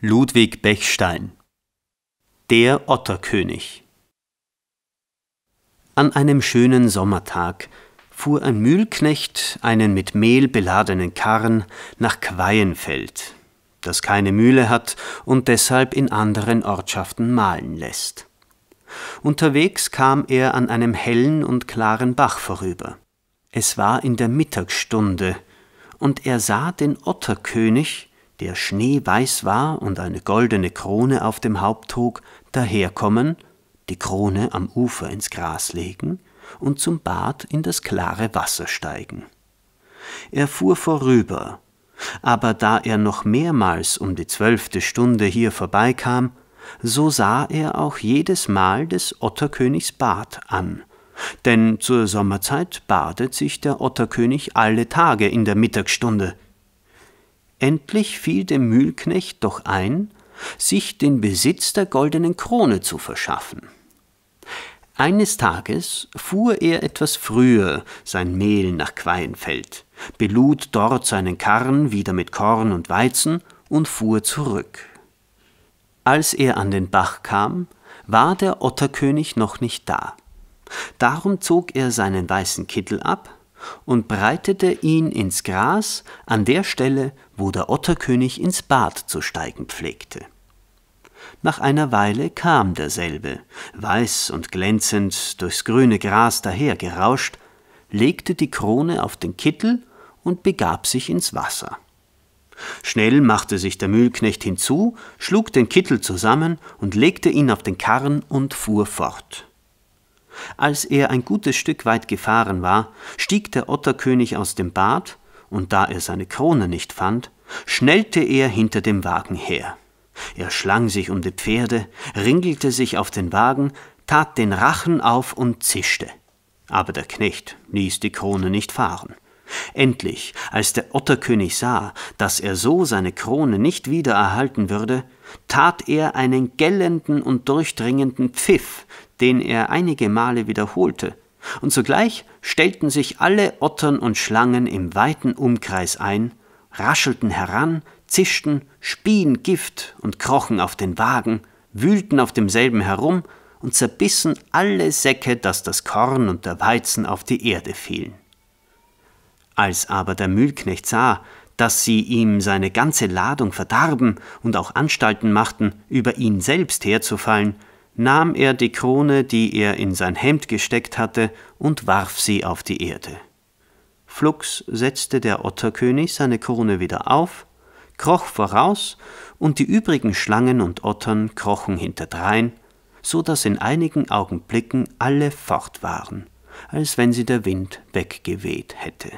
Ludwig Bechstein Der Otterkönig An einem schönen Sommertag fuhr ein Mühlknecht einen mit Mehl beladenen Karren nach Quaienfeld, das keine Mühle hat und deshalb in anderen Ortschaften mahlen lässt. Unterwegs kam er an einem hellen und klaren Bach vorüber. Es war in der Mittagsstunde, und er sah den Otterkönig, der schneeweiß war und eine goldene Krone auf dem Haupt trug, daherkommen, die Krone am Ufer ins Gras legen und zum Bad in das klare Wasser steigen. Er fuhr vorüber, aber da er noch mehrmals um die zwölfte Stunde hier vorbeikam, so sah er auch jedes Mal des Otterkönigs Bad an, denn zur Sommerzeit badet sich der Otterkönig alle Tage in der Mittagsstunde, Endlich fiel dem Mühlknecht doch ein, sich den Besitz der goldenen Krone zu verschaffen. Eines Tages fuhr er etwas früher sein Mehl nach Quaienfeld, belud dort seinen Karren wieder mit Korn und Weizen und fuhr zurück. Als er an den Bach kam, war der Otterkönig noch nicht da. Darum zog er seinen weißen Kittel ab, und breitete ihn ins Gras an der Stelle, wo der Otterkönig ins Bad zu steigen pflegte. Nach einer Weile kam derselbe, weiß und glänzend durchs grüne Gras dahergerauscht, legte die Krone auf den Kittel und begab sich ins Wasser. Schnell machte sich der Mühlknecht hinzu, schlug den Kittel zusammen und legte ihn auf den Karren und fuhr fort. Als er ein gutes Stück weit gefahren war, stieg der Otterkönig aus dem Bad, und da er seine Krone nicht fand, schnellte er hinter dem Wagen her. Er schlang sich um die Pferde, ringelte sich auf den Wagen, tat den Rachen auf und zischte. Aber der Knecht ließ die Krone nicht fahren. Endlich, als der Otterkönig sah, dass er so seine Krone nicht wieder erhalten würde, tat er einen gellenden und durchdringenden Pfiff, den er einige Male wiederholte, und sogleich stellten sich alle Ottern und Schlangen im weiten Umkreis ein, raschelten heran, zischten, spien Gift und krochen auf den Wagen, wühlten auf demselben herum und zerbissen alle Säcke, daß das Korn und der Weizen auf die Erde fielen. Als aber der Mühlknecht sah, daß sie ihm seine ganze Ladung verdarben und auch Anstalten machten, über ihn selbst herzufallen, nahm er die Krone, die er in sein Hemd gesteckt hatte, und warf sie auf die Erde. Flugs setzte der Otterkönig seine Krone wieder auf, kroch voraus, und die übrigen Schlangen und Ottern krochen hinterdrein, so daß in einigen Augenblicken alle fort waren, als wenn sie der Wind weggeweht hätte.